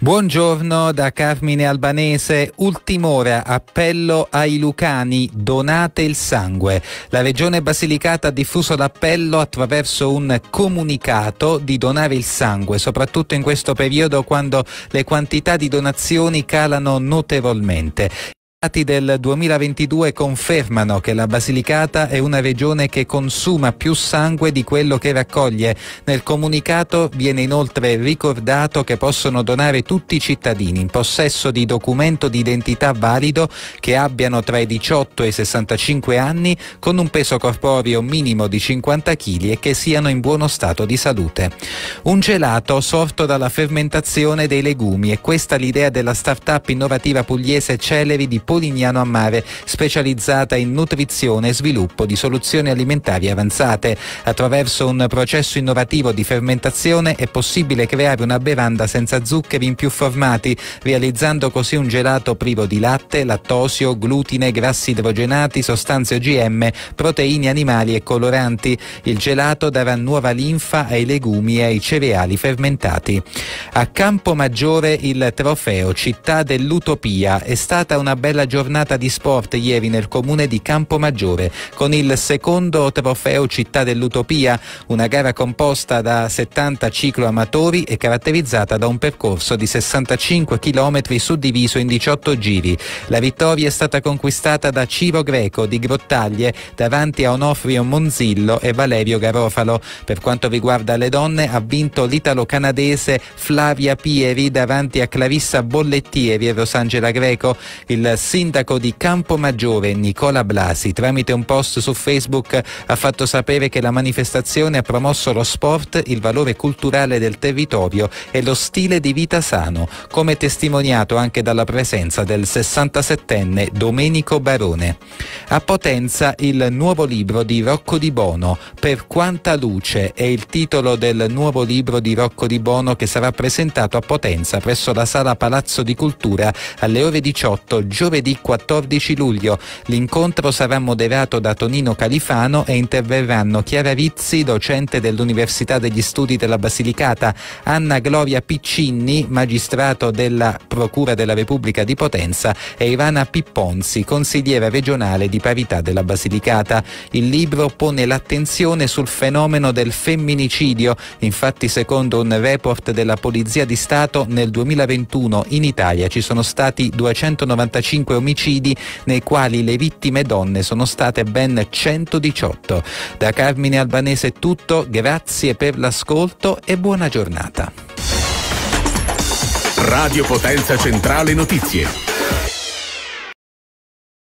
Buongiorno da Carmine Albanese, ultim'ora appello ai lucani, donate il sangue. La regione Basilicata ha diffuso l'appello attraverso un comunicato di donare il sangue, soprattutto in questo periodo quando le quantità di donazioni calano notevolmente dati del 2022 confermano che la Basilicata è una regione che consuma più sangue di quello che raccoglie. Nel comunicato viene inoltre ricordato che possono donare tutti i cittadini in possesso di documento di identità valido che abbiano tra i 18 e i 65 anni con un peso corporeo minimo di 50 kg e che siano in buono stato di salute. Un gelato sorto dalla fermentazione dei legumi e questa l'idea della start-up innovativa pugliese Celeri di Polignano a Mare, specializzata in nutrizione e sviluppo di soluzioni alimentari avanzate. Attraverso un processo innovativo di fermentazione è possibile creare una bevanda senza zuccheri in più formati, realizzando così un gelato privo di latte, lattosio, glutine, grassi idrogenati, sostanze OGM, proteine animali e coloranti. Il gelato darà nuova linfa ai legumi e ai cereali fermentati. A Campo Maggiore il trofeo Città dell'Utopia è stata una bella della giornata di sport ieri nel comune di Campomaggiore con il secondo trofeo Città dell'Utopia, una gara composta da 70 cicloamatori e caratterizzata da un percorso di 65 km suddiviso in 18 giri. La vittoria è stata conquistata da Ciro Greco di Grottaglie davanti a Onofrio Monzillo e Valerio Garofalo. Per quanto riguarda le donne ha vinto l'italo-canadese Flavia Pieri davanti a Clarissa Bollettieri e Rosangela Greco. Il sindaco di Campomaggiore Nicola Blasi tramite un post su Facebook ha fatto sapere che la manifestazione ha promosso lo sport, il valore culturale del territorio e lo stile di vita sano, come testimoniato anche dalla presenza del 67enne Domenico Barone. A Potenza il nuovo libro di Rocco di Bono, Per quanta luce è il titolo del nuovo libro di Rocco di Bono che sarà presentato a Potenza presso la sala Palazzo di Cultura alle ore 18 giovedì Giovedì 14 luglio l'incontro sarà moderato da Tonino Califano e interverranno Chiara Rizzi, docente dell'Università degli Studi della Basilicata, Anna Gloria Piccinni, magistrato della Procura della Repubblica di Potenza e Ivana Pipponzi, consigliera regionale di parità della Basilicata. Il libro pone l'attenzione sul fenomeno del femminicidio, infatti secondo un report della Polizia di Stato nel 2021 in Italia ci sono stati 295 25 omicidi nei quali le vittime donne sono state ben 118. Da Carmine Albanese è tutto, grazie per l'ascolto e buona giornata. Radio Potenza Centrale Notizie.